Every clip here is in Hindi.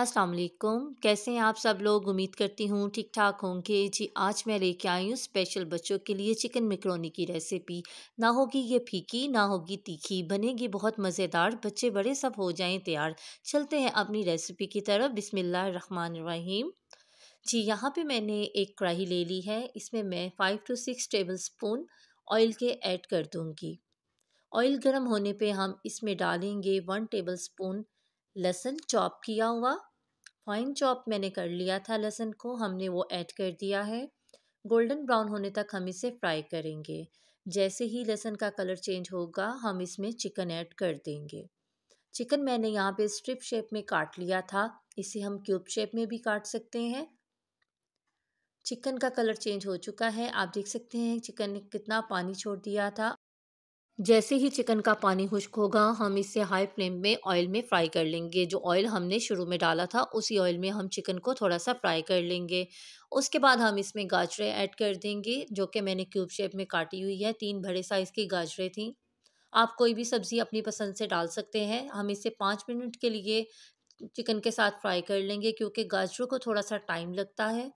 अस्सलाम वालेकुम कैसे हैं आप सब लोग उम्मीद करती हूँ ठीक ठाक होंगे जी आज मैं लेके आई हूँ स्पेशल बच्चों के लिए चिकन मिक्रोनी की रेसिपी ना होगी ये फीकी ना होगी तीखी बनेगी बहुत मज़ेदार बच्चे बड़े सब हो जाएं तैयार चलते हैं अपनी रेसिपी की तरफ बिसमीम जी यहाँ पे मैंने एक कढ़ाई ले ली है इसमें मैं five to six tablespoon oil के ऐड कर दूँगी ऑयल गर्म होने पर हम इसमें डालेंगे वन टेबल स्पून लहसन चॉप किया हुआ फाइन चॉप मैंने कर लिया था लहसन को हमने वो ऐड कर दिया है गोल्डन ब्राउन होने तक हम इसे फ्राई करेंगे जैसे ही लहसन का कलर चेंज होगा हम इसमें चिकन ऐड कर देंगे चिकन मैंने यहाँ पे स्ट्रिप शेप में काट लिया था इसे हम क्यूब शेप में भी काट सकते हैं चिकन का कलर चेंज हो चुका है आप देख सकते हैं चिकन ने कितना पानी छोड़ दिया था जैसे ही चिकन का पानी खुश्क होगा हम इसे हाई फ्लेम में ऑयल में फ्राई कर लेंगे जो ऑयल हमने शुरू में डाला था उसी ऑयल में हम चिकन को थोड़ा सा फ्राई कर लेंगे उसके बाद हम इसमें गाजरें ऐड कर देंगे जो कि मैंने क्यूब शेप में काटी हुई है तीन बड़े साइज़ की गाजरें थी आप कोई भी सब्ज़ी अपनी पसंद से डाल सकते हैं हम इसे पाँच मिनट के लिए चिकन के साथ फ्राई कर लेंगे क्योंकि गाजरों को थोड़ा सा टाइम लगता है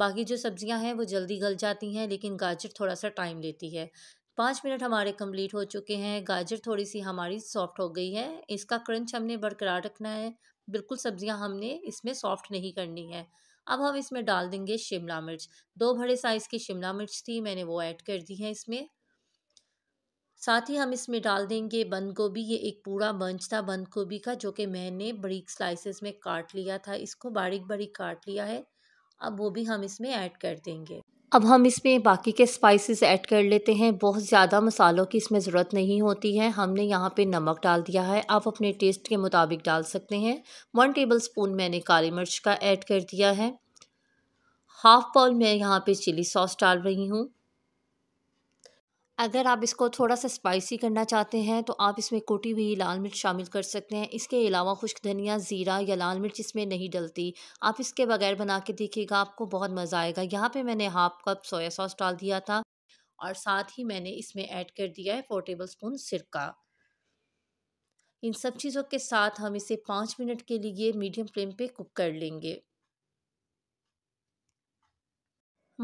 बाकी जो सब्ज़ियां हैं वो जल्दी गल जाती हैं लेकिन गाजर थोड़ा सा टाइम लेती है पाँच मिनट हमारे कंप्लीट हो चुके हैं गाजर थोड़ी सी हमारी सॉफ्ट हो गई है इसका क्रंच हमने बरकरार रखना है बिल्कुल सब्जियां हमने इसमें सॉफ्ट नहीं करनी है अब हम इसमें डाल देंगे शिमला मिर्च दो बड़े साइज़ की शिमला मिर्च थी मैंने वो ऐड कर दी है इसमें साथ ही हम इसमें डाल देंगे बंद गोभी ये एक पूरा बंच था बंद गोभी का जो कि मैंने बरीक स्लाइसिस में काट लिया था इसको बारीक बारीक काट लिया है अब वो भी हम इसमें ऐड कर देंगे अब हम इसमें बाकी के स्पाइसेस ऐड कर लेते हैं बहुत ज़्यादा मसालों की इसमें ज़रूरत नहीं होती है हमने यहाँ पे नमक डाल दिया है आप अपने टेस्ट के मुताबिक डाल सकते हैं वन टेबल स्पून मैंने काली मिर्च का ऐड कर दिया है हाफ़ पाउल मैं यहाँ पे चिली सॉस डाल रही हूँ अगर आप इसको थोड़ा सा स्पाइसी करना चाहते हैं तो आप इसमें कोटी हुई लाल मिर्च शामिल कर सकते हैं इसके अलावा खुश्क धनिया ज़ीरा या लाल मिर्च इसमें नहीं डलती आप इसके बगैर बना के देखिएगा आपको बहुत मज़ा आएगा यहाँ पे मैंने हाफ कप सोया सॉस डाल दिया था और साथ ही मैंने इसमें ऐड कर दिया है फोर टेबल स्पून सिरका इन सब चीज़ों के साथ हम इसे पाँच मिनट के लिए मीडियम फ्लेम पर कुक कर लेंगे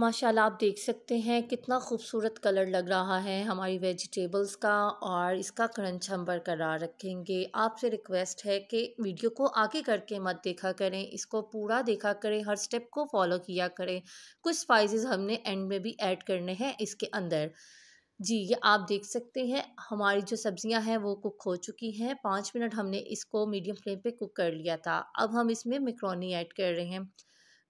माशाल्लाह आप देख सकते हैं कितना खूबसूरत कलर लग रहा है हमारी वेजिटेबल्स का और इसका क्रंच हम बरकरार रखेंगे आपसे रिक्वेस्ट है कि वीडियो को आगे करके मत देखा करें इसको पूरा देखा करें हर स्टेप को फॉलो किया करें कुछ स्पाइसेस हमने एंड में भी ऐड करने हैं इसके अंदर जी ये आप देख सकते हैं हमारी जो सब्ज़ियां हैं वो कुक हो चुकी हैं पाँच मिनट हमने इसको मीडियम फ्लेम पे कुक कर लिया था अब हम इसमें मिक्रोनी ऐड कर रहे हैं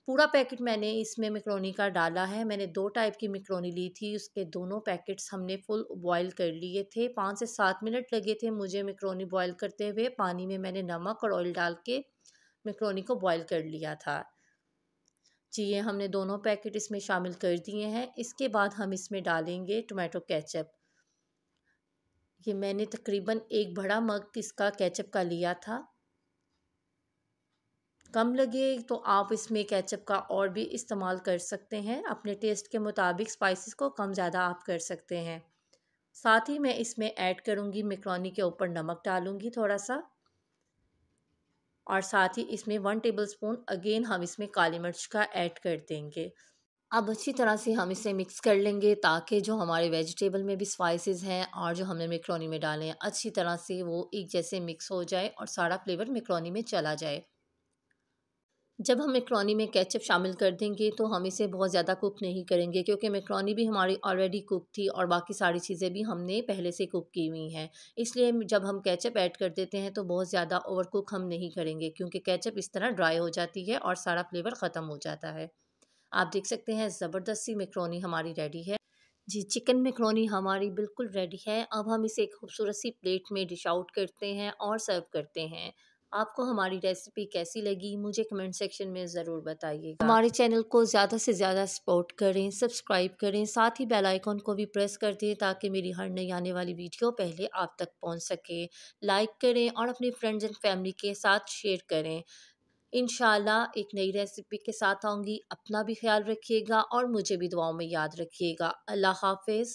पूरा पैकेट मैंने इसमें मिक्रोनी का डाला है मैंने दो टाइप की मिक्रोनी ली थी उसके दोनों पैकेट्स हमने फुल बॉईल कर लिए थे पाँच से सात मिनट लगे थे मुझे मिक्रोनी बॉईल करते हुए पानी में मैंने नमक और ऑयल डाल के मिक्रोनी को बॉईल कर लिया था जी ये हमने दोनों पैकेट इसमें शामिल कर दिए हैं इसके बाद हम इसमें डालेंगे टोमेटो कैचअप ये मैंने तकरीबन एक बड़ा मग इसका कैचअप का लिया था कम लगे तो आप इसमें केचप का और भी इस्तेमाल कर सकते हैं अपने टेस्ट के मुताबिक स्पाइसेस को कम ज़्यादा आप कर सकते हैं साथ ही मैं इसमें ऐड करूँगी मिक्रोनी के ऊपर नमक डालूँगी थोड़ा सा और साथ ही इसमें वन टेबल स्पून अगेन हम इसमें काली मिर्च का ऐड कर देंगे अब अच्छी तरह से हम इसे मिक्स कर लेंगे ताकि जो हमारे वेजिटेबल में भी स्पाइसेस हैं और जो हमने मिक्रोनी में डाले हैं अच्छी तरह से वो एक जैसे मिक्स हो जाए और सारा फ्लेवर मिक्रोनी में चला जाए जब हम मेकरोनी में केचप शामिल कर देंगे तो हम इसे बहुत ज़्यादा कुक नहीं करेंगे क्योंकि मेकरोनी भी हमारी ऑलरेडी कुक थी और बाकी सारी चीज़ें भी हमने पहले से कुक की हुई हैं इसलिए जब हम केचप ऐड कर देते हैं तो बहुत ज़्यादा ओवर कुक हम नहीं करेंगे क्योंकि केचप इस तरह ड्राई हो जाती है और सारा फ्लेवर ख़त्म हो जाता है आप देख सकते हैं ज़बरदस्त सी हमारी रेडी है जी चिकन मेकरोनी हमारी बिल्कुल रेडी है अब हम इसे एक खूबसूरत सी प्लेट में डिश आउट करते हैं और सर्व करते हैं आपको हमारी रेसिपी कैसी लगी मुझे कमेंट सेक्शन में ज़रूर बताइएगा हमारे चैनल को ज़्यादा से ज़्यादा सपोर्ट करें सब्सक्राइब करें साथ ही बेल आइकॉन को भी प्रेस कर दें ताकि मेरी हर नई आने वाली वीडियो पहले आप तक पहुँच सके लाइक करें और अपने फ्रेंड्स एंड फैमिली के साथ शेयर करें इन एक नई रेसिपी के साथ आऊँगी अपना भी ख्याल रखिएगा और मुझे भी दुआओं में याद रखिएगा अल्लाह हाफिज़